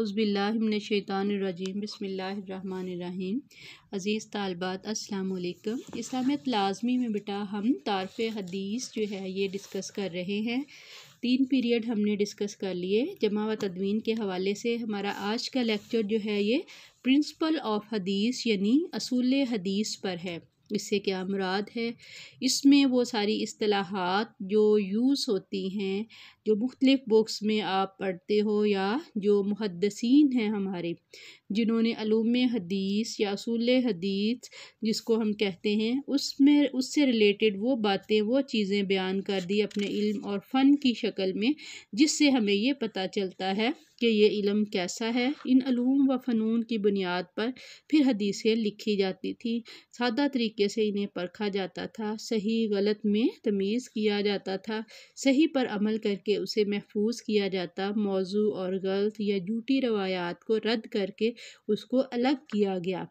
अज़बिल्लाशैतानरजीम बसमीम अज़ीज़ तालबात असलकम इस्लामियत लाजमी में बेटा हम तारफ़ हदीस जो है ये डिस्कस कर रहे हैं तीन पीरियड हमने डिस्कस कर लिए जमा व तदवीन के हवाले से हमारा आज का लेक्चर जो है ये प्रिंसिपल ऑफ हदीस यानी असूल हदीस पर है इससे क्या मुराद है इसमें वो सारी असलाहत जो यूज़ होती हैं जो मुख्तलिफ़ बुक्स में आप पढ़ते हो या जो मुहदसिन हैं हमारे जिन्होंने अलूम हदीस या असूल हदीस जिसको हम कहते हैं उसमें उससे रिलेटेड वो बातें वो चीज़ें बयान कर दी अपने इल्म और फ़न की शक्ल में जिससे हमें ये पता चलता है कि ये इलम कैसा है इन अलूम व फ़नून की बुनियाद पर फिर हदीसें लिखी जाती थी सादा तरीके से इन्हें परखा जाता था सही गलत में तमीज़ किया जाता था सही पर अमल करके उसे महफूज किया जाता मौजू और गलत या झूठी रवायात को रद्द करके उसको अलग किया गया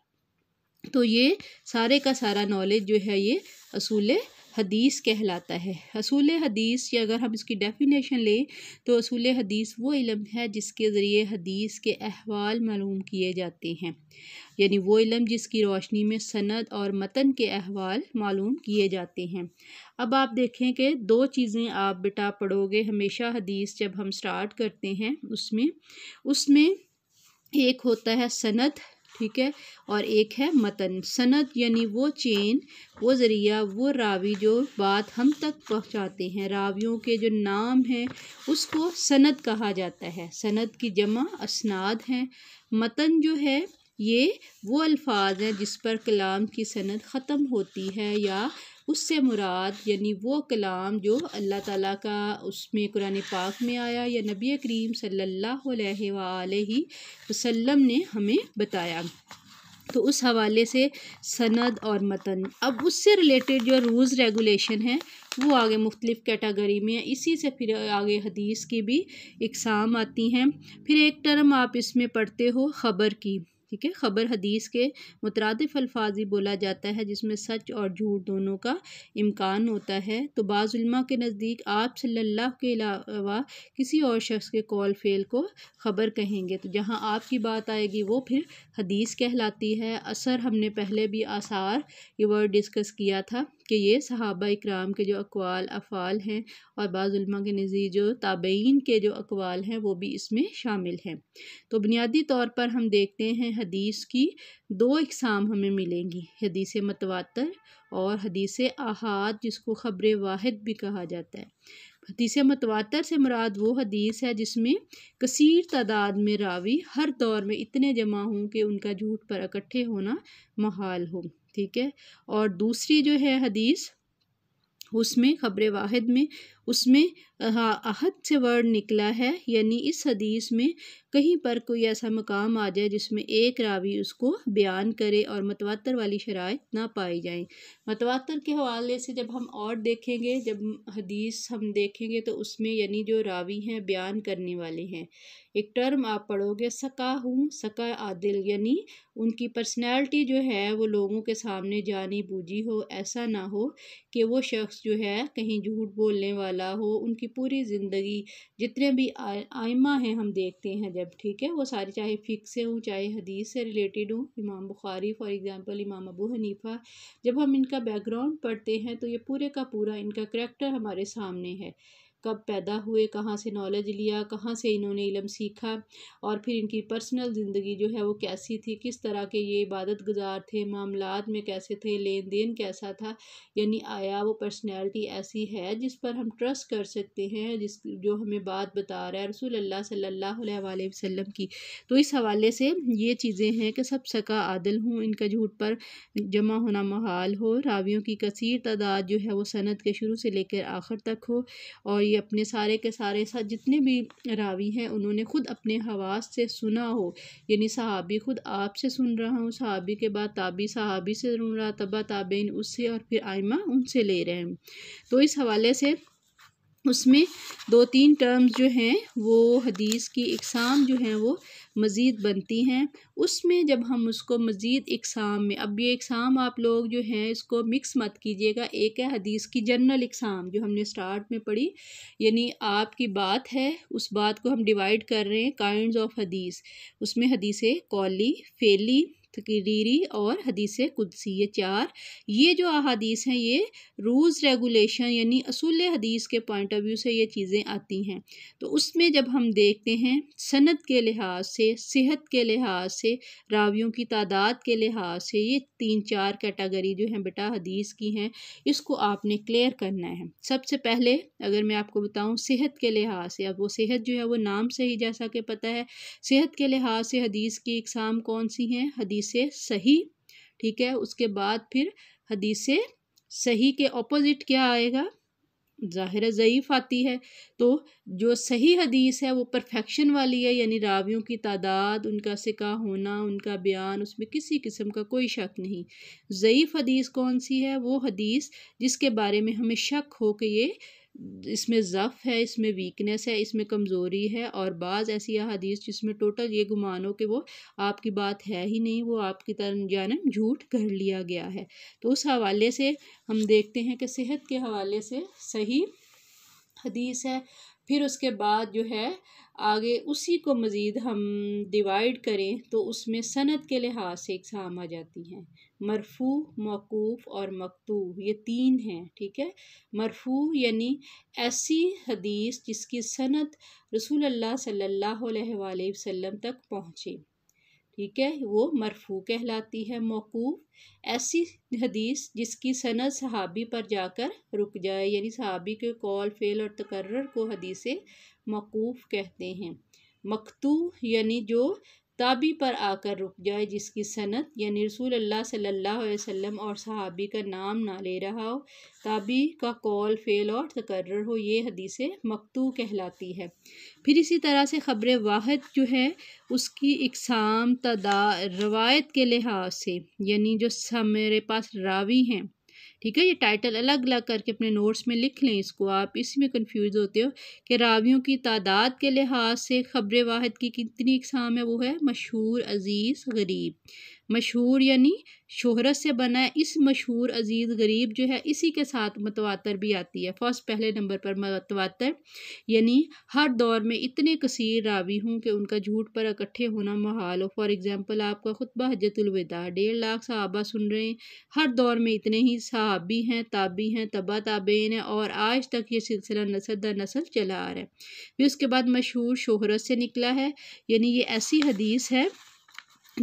तो ये सारे का सारा नॉलेज जो है ये असूल हदीस कहलाता है असूल हदीस या अगर हम इसकी डेफिनेशन लें तो असूल हदीस वो इलम है जिसके ज़रिए हदीस के अहवाल मालूम किए जाते हैं यानी वो इलम जिसकी रोशनी में सनद और मतन के अहवाल मालूम किए जाते हैं अब आप देखें कि दो चीज़ें आप बेटा पढ़ोगे हमेशा हदीस जब हम स्टार्ट करते हैं उसमें उसमें एक होता है सनद ठीक है और एक है मतन सनत यानी वो चेन वो ज़रिया वो रावी जो बात हम तक पहुंचाते हैं रावियों के जो नाम हैं उसको सनत कहा जाता है सनत की जमा असनाद हैं मतन जो है ये वो अल्फाज हैं जिस पर कलाम की सनत ख़त्म होती है या उससे मुराद यानी वो कलाम जो अल्लाह ताला का उसमें कुरान पाक में आया या नबी करीम सल्लल्लाहु अलैहि वसल्लम ने हमें बताया तो उस हवाले से सनद और मतन अब उससे रिलेटेड जो रूल्स रेगुलेशन है वो आगे मुख्तलिफ़ कैटेगरी में इसी से फिर आगे हदीस की भी इकसाम आती हैं फिर एक टर्म आप इसमें पढ़ते हो ख़बर की ठीक है ख़बर हदीस के मुतरदफ़ अल्फाज ही बोला जाता है जिसमें सच और झूठ दोनों का इम्कान होता है तो बाज़ुलमा के नज़दीक आप सल्ला के अलावा किसी और शख्स के कॉल फेल को ख़बर कहेंगे तो जहाँ आपकी बात आएगी वो फिर हदीस कहलाती है असर हमने पहले भी आसार ये वर्ड डिस्कस किया था कि ये सहाबा इक्राम के जो अकवाल अफ़ाल हैं और बाज़ुलमा के नज़ीर जो ताबेन के जो अकवाल हैं वो भी इसमें शामिल हैं तो बुनियादी तौर पर हम देखते हैं हदीस की दो इकसाम हमें मिलेंगी हदीस मतवातर और हदीस अहाद जिसको ख़बर वाद भी कहा जाता है हदीस मतवातर से मुराद वो हदीस है जिसमें कसर तादाद में रावी हर दौर में इतने जमा हों कि उनका झूठ पर इकट्ठे होना महाल हो ठीक है और दूसरी जो है हदीस उसमें खबर वाहिद में उसमें अहद से वर्ड निकला है यानी इस हदीस में कहीं पर कोई ऐसा मकाम आ जाए जिसमें एक रावी उसको बयान करे और मतवातर वाली शराय ना पाई जाए मतवातर के हवाले से जब हम और देखेंगे जब हदीस हम देखेंगे तो उसमें यानी जो रावी हैं बयान करने वाले हैं एक टर्म आप पढ़ोगे सका हूँ सका आदिल यानी उनकी पर्सनैलिटी जो है वो लोगों के सामने जानी बूझी हो ऐसा ना हो कि वो शख्स जो है कहीं झूठ बोलने वाला हो उनकी पूरी ज़िंदगी जितने भी आयमा हैं हम देखते हैं मजहब ठीक है वो सारी चाहे फ़िक से हों चाहे हदीस से रिलेटेड हों इमाम बुखारी फॉर एग्ज़ाम्पल इमाम अबू हनीफ़ा जब हम इनका बैकग्राउंड पढ़ते हैं तो ये पूरे का पूरा इनका करैक्टर हमारे सामने है कब पैदा हुए कहाँ से नॉलेज लिया कहाँ से इन्होंने इलम सीखा और फिर इनकी पर्सनल ज़िंदगी जो है वो कैसी थी किस तरह के ये इबादत गुजार थे मामला में कैसे थे लेन देन कैसा था यानी आया वो पर्सनैलिटी ऐसी है जिस पर हम ट्रस्ट कर सकते हैं जिस जो हमें बात बता रहा है रसूल अल्लाह सल्ला वसम की तो इस हवाले से ये चीज़ें हैं कि सब सका आदल हूँ इनका झूठ पर जमा होना महाल हो रावियों की कसर तादाद जो है वो सनत के शुरू से लेकर आखिर तक हो और कोई अपने सारे के सारे साथ जितने भी रावी हैं उन्होंने खुद अपने हवास से सुना हो यानी सहाबी खुद आप से सुन रहा हूँ सहाबी के बाद ताबी सहाबी से सुन रहा तबा ताबेन उससे और फिर आयमा उनसे ले रहे हैं तो इस हवाले से उसमें दो तीन टर्म्स जो हैं वो हदीस की इकसाम जो हैं वो मज़ीद बनती हैं उसमें जब हम उसको मज़ीद इकसाम में अब ये इकसाम आप लोग जो हैं इसको मिक्स मत कीजिएगा एक है हदीस की जनरल इकसाम जो हमने स्टार्ट में पढ़ी यानी आपकी बात है उस बात को हम डिवाइड कर रहे हैं काइंड ऑफ हदीस उसमें हदीसें कौली फेली तकरीरी और हदीस कुदसी ये चार ये जो अदीस हैं ये रूल्स रेगुलेशन यानी असूल हदीस के पॉइंट ऑफ व्यू से ये चीज़ें आती हैं तो उसमें जब हम देखते हैं सनत के लिहाज से सेहत के लिहाज से रावियों की तादाद के लिहाज से ये तीन चार कैटागरी जो हैं बेटा हदीस की हैं इसको आपने क्लियर करना है सबसे पहले अगर मैं आपको बताऊँ सेहत के लिहाज से अब वो सेहत जो है वो नाम से ही जैसा कि पता है सेहत के लिहाज से हदीस की इकसाम कौन सी हैं हदीस हदीस सही ठीक है उसके बाद फिर हदीस सही के ऑपोजिट क्या आएगा ज़ाहिर ज़यीफ़ आती है तो जो सही हदीस है वो परफेक्शन वाली है यानी रावियों की तादाद उनका सिका होना उनका बयान उसमें किसी किस्म का कोई शक नहीं ज़यीफ़ हदीस कौन सी है वो हदीस जिसके बारे में हमें शक हो कि ये इसमें ज़फ़ है इसमें वीकनेस है इसमें कमज़ोरी है और बाज़ ऐसी अदीस जिसमें टोटल ये गुमान हो कि वो आपकी बात है ही नहीं वो आपकी तरह जानम झूठ कर लिया गया है तो उस हवाले से हम देखते हैं कि सेहत के हवाले से सही हदीस है फिर उसके बाद जो है आगे उसी को मज़ीद हम डिवाइड करें तो उसमें सनत के लिहाज से इकसाम आ जाती हैं मरफू मौकूफ़ और मकतू ये तीन हैं ठीक है मरफू यानी ऐसी हदीस जिसकी सनत रसूल अल्लाह सल्लल्लाहु अलैहि वसल्लम तक पहुँचे ठीक है वो मरफू कहलाती है मौकूफ़ ऐसी हदीस जिसकी सनत सहाबी पर जाकर रुक जाए यानी सहाबी के कौल फेल और तकर्र को हदीसें मौकूफ़ कहते हैं मकतू यानी जो ताबी पर आकर रुक जाए जिसकी सनत यानी रसूल अल्लाह सल्लल्लाहु अलैहि वसल्लम और सहाबी का नाम ना ले रहा हो ताबी का कॉल फेल और तकर्र हो ये हदीस मकतू कहलाती है फिर इसी तरह से ख़बर वाहद जो है उसकी इकसाम तदा रवायत के लिहाज से यानी जो मेरे पास रावी हैं ठीक है ये टाइटल अलग अलग करके अपने नोट्स में लिख लें इसको आप इसी में कन्फ्यूज़ होते हो कि रावियों की तादाद के लिहाज से ख़बर वाहद की कितनी इकसाम है वो है मशहूर अज़ीज़ गरीब मशहूर यानी शोहरत से बना है इस मशहूर अजीज़ गरीब जो है इसी के साथ मतवातर भी आती है फर्स्ट पहले नंबर पर मतवातर यानी हर दौर में इतने कसीर रावी हूँ कि उनका झूठ पर इकट्ठे होना महाल हो फॉर एग्ज़ाम्पल आपका खुतबा हजतुलविदा डेढ़ लाख साहबा सुन रहे हैं हर दौर में इतने ही साहब सहाबी हैं ताबी हैं तबा ताबेन हैं और आज तक ये सिलसिला नसल दर नसल चला आ रहा है फिर उसके बाद मशहूर शहरत से निकला है यानी ये ऐसी हदीस है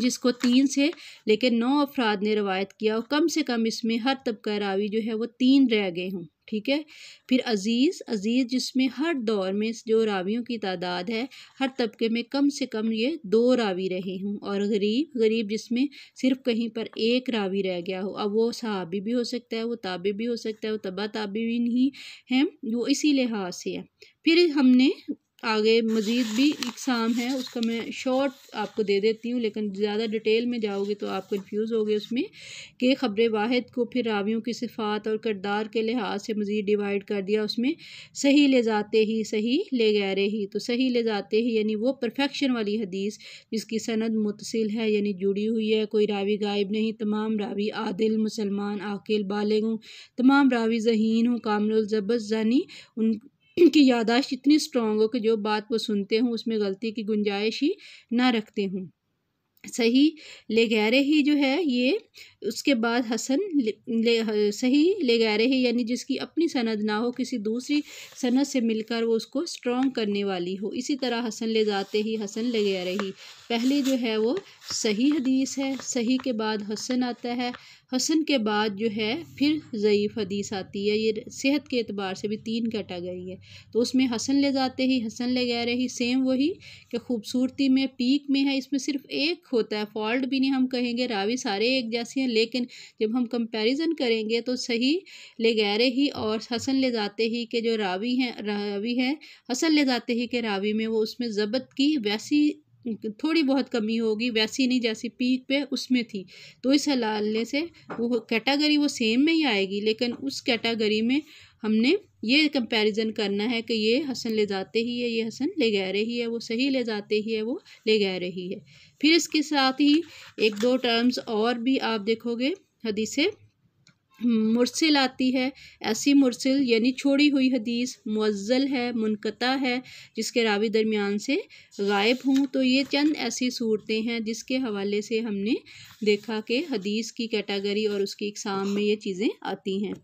जिसको तीन से लेकिन नौ अफराद ने रवायत किया और कम से कम इसमें हर तबका रावी जो है वो तीन रह गए हों ठीक है फिर अज़ीज़ अज़ीज़ जिसमें हर दौर में जो रावियों की तादाद है हर तबके में कम से कम ये दो रावी रहे हों और गरीब गरीब जिसमें सिर्फ कहीं पर एक रावी रह गया हो अब वो सहाबी भी हो सकता है वो ताबे भी हो सकता है वो तबा ताबे भी नहीं है वो इसी लिहाज से है फिर हमने आगे मज़ीद भी इकसाम है उसका मैं शॉर्ट आपको दे देती हूँ लेकिन ज़्यादा डिटेल में जाओगे तो आप कन्फ्यूज़ हो गए उसमें कि ख़बर वाहिद को फिर रावियों की सिफात और करदार के लिहाज से मज़ीद डिवाइड कर दिया उसमें सही ले जाते ही सही ले गैरे ही तो सही ले जाते ही यानी वो परफेक्शन वाली हदीस जिसकी सनद मुतसिल है यानी जुड़ी हुई है कोई रावी गायब नहीं तमाम रावी आदिल मुसलमान आकिल बालग तमाम रावी जहीन हूँ कामिल जानी उन की यादाश्त इतनी स्ट्रॉन्ग हो कि जो बात वो सुनते हों उसमें गलती की गुंजाइश ही ना रखते हों सही ले गैरे ही जो है ये उसके बाद हसन ले, ले सही ले गैरे ही यानी जिसकी अपनी सनद ना हो किसी दूसरी सनद से मिलकर वो उसको स्ट्रॉन्ग करने वाली हो इसी तरह हसन ले जाते ही हसन ले गैरे ही पहले जो है वो सही हदीस है सही के बाद हसन आता है हसन के बाद जो है फिर ज़यीफ़ हदीस आती है ये सेहत के अतबार से भी तीन कैटागरी है तो उसमें हसन ले जाते ही हसन ले गए रही सेम वही कि खूबसूरती में पीक में है इसमें सिर्फ एक होता है फॉल्ट भी नहीं हम कहेंगे रावी सारे एक जैसे हैं लेकिन जब हम कंपेरिज़न करेंगे तो सही ले गए ही और हसन ले जाते ही के जो रावी हैं रावी है हसन ले जाते ही के रावी में वो उसमें ज़बत की वैसी थोड़ी बहुत कमी होगी वैसी नहीं जैसी पीक पे उसमें थी तो इस हलालने से वो कैटागरी वो सेम में ही आएगी लेकिन उस कैटागरी में हमने ये कंपैरिजन करना है कि ये हसन ले जाते ही है ये हसन ले गए रही है वो सही ले जाते ही है वो ले गए रही है फिर इसके साथ ही एक दो टर्म्स और भी आप देखोगे हदीसे मुरसिल आती है ऐसी मुरसिल यानी छोड़ी हुई हदीस मुअज़ल है मुनकता है जिसके रावी दरमियान से गायब हूँ तो ये चंद ऐसी सूरतें हैं जिसके हवाले से हमने देखा कि हदीस की कैटेगरी और उसकी इकसाम में ये चीज़ें आती हैं